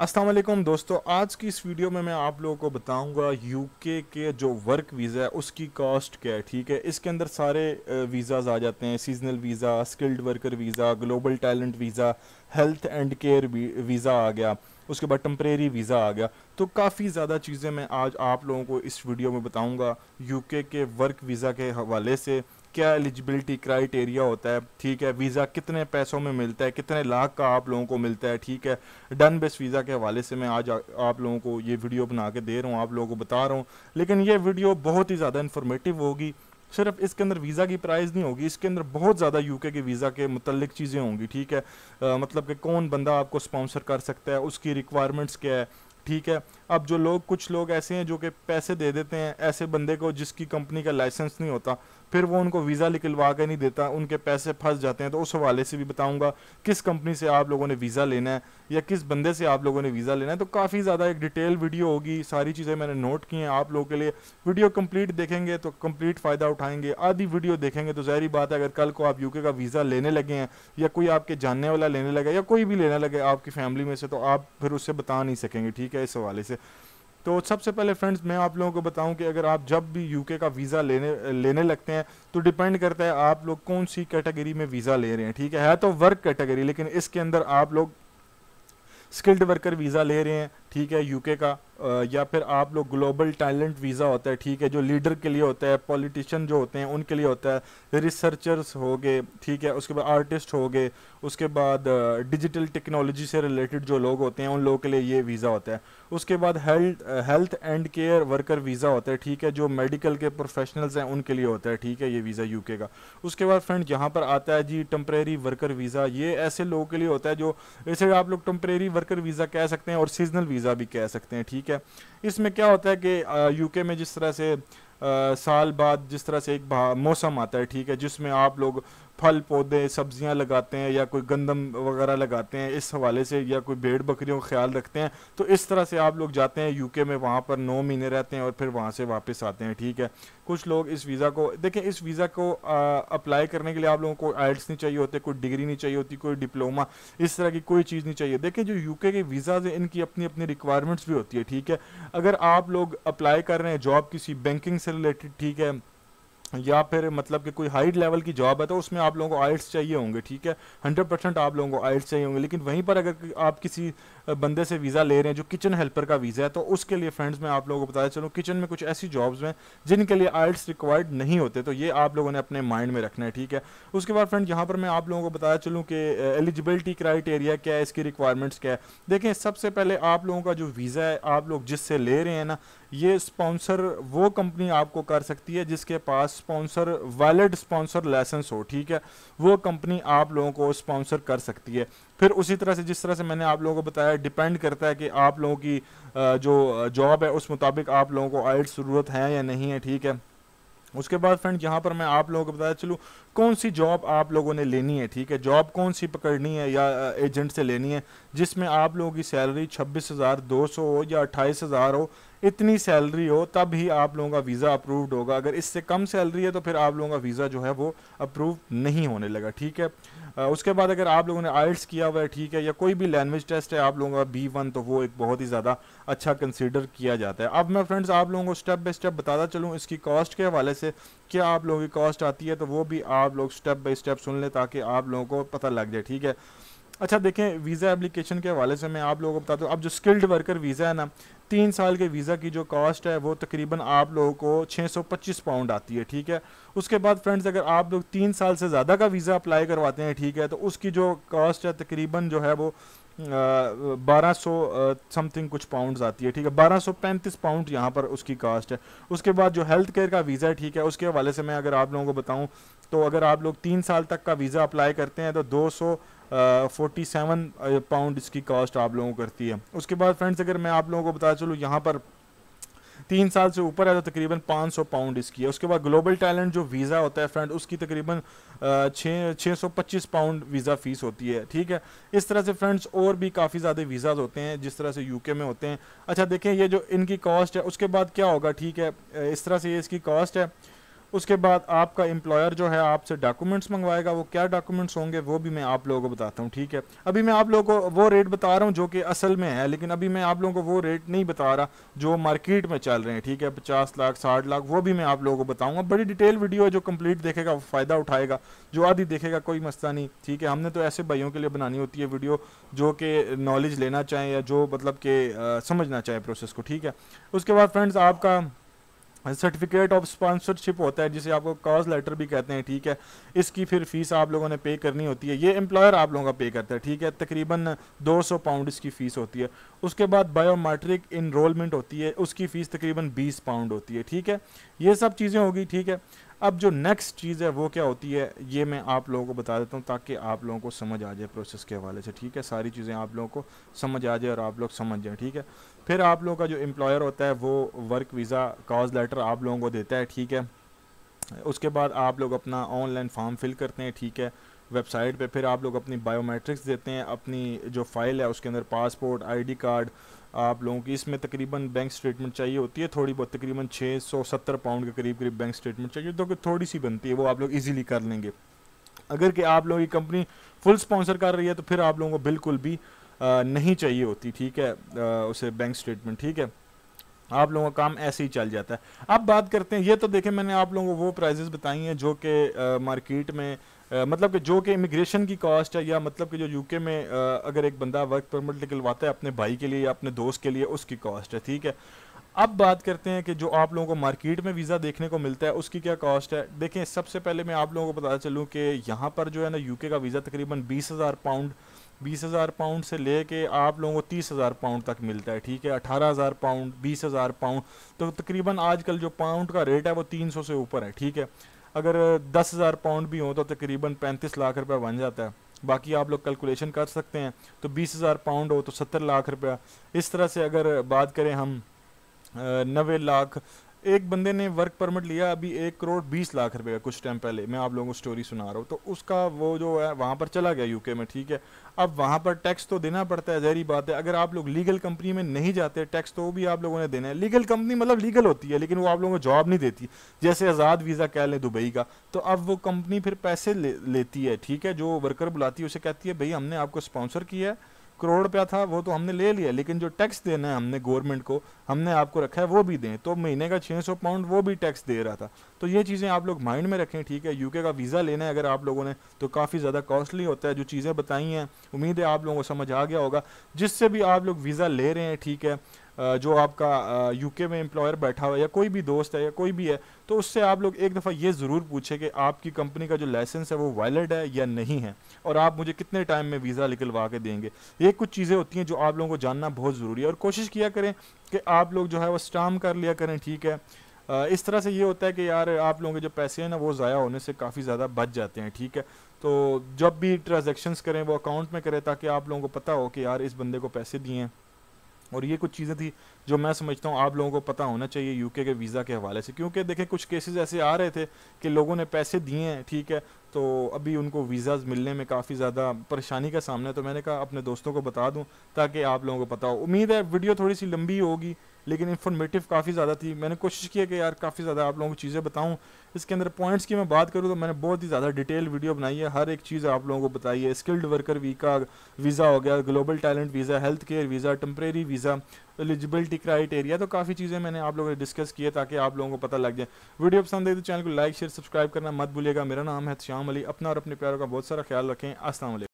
असलम दोस्तों आज की इस वीडियो में मैं आप लोगों को बताऊंगा यूके के जो वर्क वीज़ा है उसकी कॉस्ट क्या है ठीक है इसके अंदर सारे वीज़ाज़ आ जाते हैं seasonal visa skilled worker visa global talent visa health and care visa आ गया उसके बाद टम्परेरी वीज़ा आ गया तो काफ़ी ज़्यादा चीज़ें मैं आज आप लोगों को इस वीडियो में बताऊँगा यू के वर्क वीज़ा के हवाले से क्या एलिजिबिलिटी क्राइटेरिया होता है ठीक है वीज़ा कितने पैसों में मिलता है कितने लाख का आप लोगों को मिलता है ठीक है डन बेस वीज़ा के हवाले से मैं आज आ, आप लोगों को ये वीडियो बना के दे रहा हूँ आप लोगों को बता रहा हूँ लेकिन ये वीडियो बहुत ही ज़्यादा इन्फॉर्मेटिव होगी सिर्फ इसके अंदर वीज़ा की प्राइस नहीं होगी इसके अंदर बहुत ज़्यादा यूके के वीज़ा के मतलब चीज़ें होंगी ठीक है आ, मतलब कि कौन बंदा आपको स्पॉन्सर कर सकता है उसकी रिक्वायरमेंट्स क्या है ठीक है अब जो लोग कुछ लोग ऐसे हैं जो कि पैसे दे देते हैं ऐसे बंदे को जिसकी कंपनी का लाइसेंस नहीं होता फिर वो उनको वीज़ा निकलवा के नहीं देता उनके पैसे फंस जाते हैं तो उस हवाले से भी बताऊंगा किस कंपनी से आप लोगों ने वीज़ा लेना है या किस बंदे से आप लोगों ने वीज़ा लेना है तो काफ़ी ज़्यादा एक डिटेल वीडियो होगी सारी चीज़ें मैंने नोट की हैं आप लोगों के लिए वीडियो कंप्लीट देखेंगे तो कंप्लीट फ़ायदा उठाएंगे आधी वीडियो देखेंगे तो जहरी बात है अगर कल को आप यूके का वीज़ा लेने लगे हैं या कोई आपके जानने वाला लेने लगा या कोई भी लेने लगे आपकी फैमिली में से तो आप फिर उससे बता नहीं सकेंगे ठीक है है इस हवाले से तो सबसे पहले फ्रेंड्स मैं आप लोगों को बताऊं कि अगर आप जब भी यूके का वीज़ा लेने लेने लगते हैं तो डिपेंड करता है आप लोग कौन सी कैटेगरी में वीज़ा ले रहे हैं ठीक है, है तो वर्क कैटेगरी लेकिन इसके अंदर आप लोग स्किल्ड वर्कर वीज़ा ले रहे हैं ठीक है यूके का या फिर आप लोग ग्लोबल टैलेंट वीज़ा होता है ठीक है जो लीडर के लिए होता है पॉलिटिशियन जो होते हैं उनके लिए होता है रिसर्चर्स हो गए ठीक है उसके बाद आर्टिस्ट हो गए उसके बाद डिजिटल टेक्नोलॉजी से रिलेटेड जो लोग होते हैं उन लोगों के लिए ये वीज़ा होता है उसके बाद health health and care worker visa होता है ठीक है जो मेडिकल के प्रोफेशनल्स हैं उनके लिए होता है ठीक है ये वीज़ा यूके का उसके बाद फ्रेंड यहाँ पर आता है जी टम्प्रेरी वर्कर वीज़ा ये ऐसे लोगों के लिए होता है जो इसे आप लोग टम्प्रेरी वर्कर वीज़ा कह सकते हैं और सीजनल वीज़ा भी कह सकते हैं ठीक ठीक है इसमें क्या होता है कि यूके में जिस तरह से आ, साल बाद जिस तरह से एक मौसम आता है ठीक है जिसमें आप लोग फल पौधे सब्जियां लगाते हैं या कोई गंदम वगैरह लगाते हैं इस हवाले से या कोई भेड़ बकरियों का ख्याल रखते हैं तो इस तरह से आप लोग जाते हैं यूके में वहाँ पर नौ महीने रहते हैं और फिर वहाँ से वापस आते हैं ठीक है कुछ लोग इस वीज़ा को देखें इस वीज़ा को आ, अप्लाई करने के लिए आप लोगों को आइल्स नहीं चाहिए होते कोई डिग्री नहीं चाहिए होती कोई डिप्लोमा इस तरह की कोई चीज़ नहीं चाहिए देखें जो यूके के वीज़ाज हैं इनकी अपनी अपनी रिक्वायरमेंट्स भी होती है ठीक है अगर आप लोग अप्लाई कर रहे हैं जॉब किसी बैंकिंग से रिलेटेड ठीक है या फिर मतलब कि कोई हाइट लेवल की जॉब है तो उसमें आप लोगों को आइट्स चाहिए होंगे ठीक है हंड्रेड परसेंट आप लोगों को आइट्स चाहिए होंगे लेकिन वहीं पर अगर आप किसी बंदे से वीज़ा ले रहे हैं जो किचन हेल्पर का वीज़ा है तो उसके लिए फ्रेंड्स मैं आप लोगों को बताया चलूँ किचन में कुछ ऐसी जॉब्स हैं जिनके लिए आइट्स रिक्वायर्ड नहीं होते तो ये आप लोगों ने अपने माइंड में रखना है ठीक है उसके बाद फ्रेंड यहाँ पर मैं आप लोगों को बताया चलूँ कि एलिजिबिलिटी क्राइटेरिया क्या है इसकी रिक्वायरमेंट्स क्या है देखें सबसे पहले आप लोगों का जो वीज़ा है आप लोग जिससे ले रहे हैं ना ये स्पॉन्सर वो कंपनी आपको कर सकती है जिसके पास स्पॉन्सर वैलिड स्पॉन्सर लाइसेंस हो ठीक है वो कंपनी आप लोगों को स्पॉन्सर कर सकती है फिर उसी तरह से जिस तरह से मैंने आप लोगों को बताया डिपेंड करता है कि आप लोगों की जो जॉब है उस मुताबिक आप लोगों को आइड ज़रूरत है या नहीं है ठीक है उसके बाद फ्रेंड यहाँ पर मैं आप लोगों को बताया चलूँ कौन सी जॉब आप लोगों ने लेनी है ठीक है जॉब कौन सी पकड़नी है या एजेंट से लेनी है जिसमें आप लोगों की सैलरी छब्बीस हज़ार दो सौ हो या अट्ठाईस हज़ार हो इतनी सैलरी हो तब ही आप लोगों का वीज़ा अप्रूव्ड होगा अगर इससे कम सैलरी है तो फिर आप लोगों का वीज़ा जो है वो अप्रूव नहीं होने लगा ठीक है उसके बाद अगर आप लोगों ने आइल्स किया हुआ है ठीक है या कोई भी लैंग्वेज टेस्ट है आप लोगों का बी वन तो वो एक बहुत ही ज़्यादा अच्छा कंसिडर किया जाता है अब मैं फ्रेंड्स आप लोगों को स्टेप बाई स्टेप बताता चलूँ इसकी कॉस्ट के हवाले से क्या आप लोगों की कॉस्ट आती है तो वो भी आप लोग स्टेप बाई स्टेप सुन लें ताकि आप लोगों को पता लग जाए ठीक है अच्छा देखें वीज़ा एप्लीकेशन के हवाले से मैं आप लोगों को बता दूँ अब जो स्किल्ड वर्कर वीज़ा है ना तीन साल के वीज़ा की जो कॉस्ट है वो तकरीबन आप लोगों को 625 पाउंड आती है ठीक है उसके बाद फ्रेंड्स अगर आप लोग तीन साल से ज़्यादा का वीज़ा अप्लाई करवाते हैं ठीक है तो उसकी जो कॉस्ट है तकरीबन जो है वो बारह सौ समथिंग कुछ पाउंड्स आती है ठीक है बारह सौ पैंतीस पाउंड यहाँ पर उसकी कास्ट है उसके बाद जो हेल्थ केयर का वीज़ा है ठीक है उसके हवाले से मैं अगर आप लोगों को बताऊँ तो अगर आप लोग तीन साल तक का वीज़ा अप्लाई करते हैं तो दो सौ फोर्टी सेवन पाउंड इसकी कास्ट आप लोगों को करती है उसके बाद फ्रेंड्स अगर मैं आप लोगों को बता चलूँ यहाँ पर तीन साल से ऊपर है तो तकरीबन 500 पाउंड इसकी है उसके बाद ग्लोबल टैलेंट जो वीज़ा होता है फ्रेंड उसकी तकरीबन छः छः सौ पच्चीस पाउंड वीज़ा फीस होती है ठीक है इस तरह से फ्रेंड्स और भी काफ़ी ज़्यादा वीज़ाज होते हैं जिस तरह से यूके में होते हैं अच्छा देखें ये जो इनकी कॉस्ट है उसके बाद क्या होगा ठीक है इस तरह से ये इसकी कॉस्ट है उसके बाद आपका एम्प्लॉयर जो है आपसे डॉक्यूमेंट्स मंगवाएगा वो क्या डॉक्यूमेंट्स होंगे वो भी मैं आप लोगों को बताता हूँ ठीक है अभी मैं आप लोगों को वो रेट बता रहा हूँ जो कि असल में है लेकिन अभी मैं आप लोगों को वो रेट नहीं बता रहा जो मार्केट में चल रहे हैं ठीक है पचास लाख साठ लाख वो भी मैं आप लोगों को बताऊँगा बड़ी डिटेल वीडियो है जो कम्प्लीट देखेगा वो फ़ायदा उठाएगा जो आदि देखेगा कोई मसला नहीं ठीक है हमने तो ऐसे भाइयों के लिए बनानी होती है वीडियो जो कि नॉलेज लेना चाहें या जो मतलब के समझना चाहें प्रोसेस को ठीक है उसके बाद फ्रेंड्स आपका सर्टिफिकेट ऑफ स्पॉन्सरशिप होता है जिसे आपको कॉज लेटर भी कहते हैं ठीक है इसकी फिर फीस आप लोगों ने पे करनी होती है ये एम्प्लॉयर आप लोगों का पे करता है ठीक है तकरीबन 200 पाउंड इसकी फ़ीस होती है उसके बाद बायोमेट्रिक इनरोलमेंट होती है उसकी फ़ीस तकरीबन 20 पाउंड होती है ठीक है ये सब चीज़ें होगी ठीक है अब जो नेक्स्ट चीज़ है वो क्या होती है ये मैं आप लोगों को बता देता हूँ ताकि आप लोगों को समझ आ जाए प्रोसेस के हवाले से ठीक है सारी चीज़ें आप लोगों को समझ आ जाए और आप लोग समझ जाएँ ठीक है फिर आप लोगों का जो एम्प्लॉयर होता है वो वर्क वीज़ा काज लेटर आप लोगों को देता है ठीक है उसके बाद आप लोग अपना ऑनलाइन फॉर्म फिल करते हैं ठीक है वेबसाइट पे फिर आप लोग अपनी बायोमेट्रिक्स देते हैं अपनी जो फ़ाइल है उसके अंदर पासपोर्ट आईडी कार्ड आप लोगों की इसमें तकरीबन बैंक स्टेटमेंट चाहिए होती है थोड़ी बहुत तकरीबन 670 पाउंड के करीब करीब बैंक स्टेटमेंट चाहिए तो थोड़ी सी बनती है वो आप लोग ईजिली कर लेंगे अगर कि आप लोगों की कंपनी फुल स्पॉन्सर कर रही है तो फिर आप लोगों को बिल्कुल भी नहीं चाहिए होती ठीक है उसे बैंक स्टेटमेंट ठीक है आप लोगों का काम ऐसे ही चल जाता है अब बात करते हैं ये तो देखें मैंने आप लोगों को वो प्राइजेस बताई हैं जो कि मार्केट में आ, मतलब कि जो कि इमिग्रेशन की कॉस्ट है या मतलब कि जो यूके में आ, अगर एक बंदा वर्क परमिट निकलवाता है अपने भाई के लिए या अपने दोस्त के लिए उसकी कॉस्ट है ठीक है अब बात करते हैं कि जो आप लोगों को मार्केट में वीज़ा देखने को मिलता है उसकी क्या कॉस्ट है देखें सबसे पहले मैं आप लोगों को पता चलूँ कि यहाँ पर जो है ना यूके का वीज़ा तकरीबन बीस हज़ार पाउंड बीस हज़ार पाउंड से ले आप लोगों को तीस हज़ार पाउंड तक मिलता है ठीक है अठारह हज़ार पाउंड बीस हज़ार पाउंड तो तकरीबन आजकल जो पाउंड का रेट है वो तीन सौ से ऊपर है ठीक है अगर दस हज़ार पाउंड भी हो तो तकरीबन पैंतीस लाख रुपया बन जाता है बाकी आप लोग कैलकुलेशन कर सकते हैं तो बीस हज़ार पाउंड हो तो सत्तर लाख रुपया इस तरह से अगर बात करें हम नबे लाख एक बंदे ने वर्क परमिट लिया अभी एक करोड़ बीस लाख रुपए का कुछ टाइम पहले मैं आप लोगों को स्टोरी सुना रहा हूँ तो उसका वो जो है वहाँ पर चला गया यूके में ठीक है अब वहाँ पर टैक्स तो देना पड़ता है जहरी बात है अगर आप लोग लीगल कंपनी में नहीं जाते टैक्स तो वो भी आप लोगों ने देना है लीगल कंपनी मतलब लीगल होती है लेकिन वो आप लोगों को जॉब नहीं देती जैसे आज़ाद वीज़ा कह लें दुबई का तो अब वो कंपनी फिर पैसे ले, लेती है ठीक है जो वर्कर बुलाती है उसे कहती है भाई हमने आपको स्पॉन्सर किया है करोड़ रुपया था वो तो हमने ले लिया लेकिन जो टैक्स देना है हमने गवर्नमेंट को हमने आपको रखा है वो भी दें तो महीने का 600 पाउंड वो भी टैक्स दे रहा था तो ये चीज़ें आप लोग माइंड में रखें ठीक है यूके का वीज़ा लेना है अगर आप लोगों ने तो काफ़ी ज़्यादा कॉस्टली होता है जो चीज़ें बताई हैं उम्मीद है आप लोगों को समझ आ गया होगा जिससे भी आप लोग वीज़ा ले रहे हैं ठीक है जो आपका यूके में एम्प्लॉयर बैठा हुआ है या कोई भी दोस्त है या कोई भी है तो उससे आप लोग एक दफ़ा ये ज़रूर पूछें कि आपकी कंपनी का जो लाइसेंस है वो वैलिड है या नहीं है और आप मुझे कितने टाइम में वीज़ा निकलवा के देंगे ये कुछ चीज़ें होती हैं जो आप लोगों को जानना बहुत ज़रूरी है और कोशिश किया करें कि आप लोग जो है वो स्टाम कर लिया करें ठीक है इस तरह से ये होता है कि यार आप लोगों के जो पैसे हैं ना वो ज़ाया होने से काफ़ी ज़्यादा बच जाते हैं ठीक है तो जब भी ट्रांजेक्शन्स करें वो अकाउंट में करें ताकि आप लोगों को पता हो कि यार इस बंदे को पैसे दिए हैं और ये कुछ चीज़ें थी जो मैं समझता हूँ आप लोगों को पता होना चाहिए यूके के वीज़ा के हवाले से क्योंकि देखें कुछ केसेस ऐसे आ रहे थे कि लोगों ने पैसे दिए हैं ठीक है तो अभी उनको वीज़ाज़ मिलने में काफ़ी ज़्यादा परेशानी का सामना है तो मैंने कहा अपने दोस्तों को बता दूँ ताकि आप लोगों को पता हो उम्मीद है वीडियो थोड़ी सी लंबी होगी लेकिन इन्फॉर्मेटिव काफ़ी ज़्यादा थी मैंने कोशिश की है कि यार काफ़ी ज़्यादा आप लोगों को चीज़ें बताऊँ इसके अंदर पॉइंट्स की मैं बात करूँ तो मैंने बहुत ही ज़्यादा डिटेल वीडियो बनाई है हर एक चीज़ आप लोगों को बताई है स्किल्ड वर्कर वी का वीज़ा हो गया global talent visa health care visa temporary visa eligibility criteria तो काफ़ी चीज़ें मैंने आप लोगों ने डिस्कस की ताकि आप लोगों को पता लग जाए वीडियो पसंद आई तो चैनल को लाइक शेयर सब्सक्राइब करना मत भूलिएगा मेरा नाम है श्याम अली अपना और अपने प्यारों का बहुत सारा ख्याल रखें असल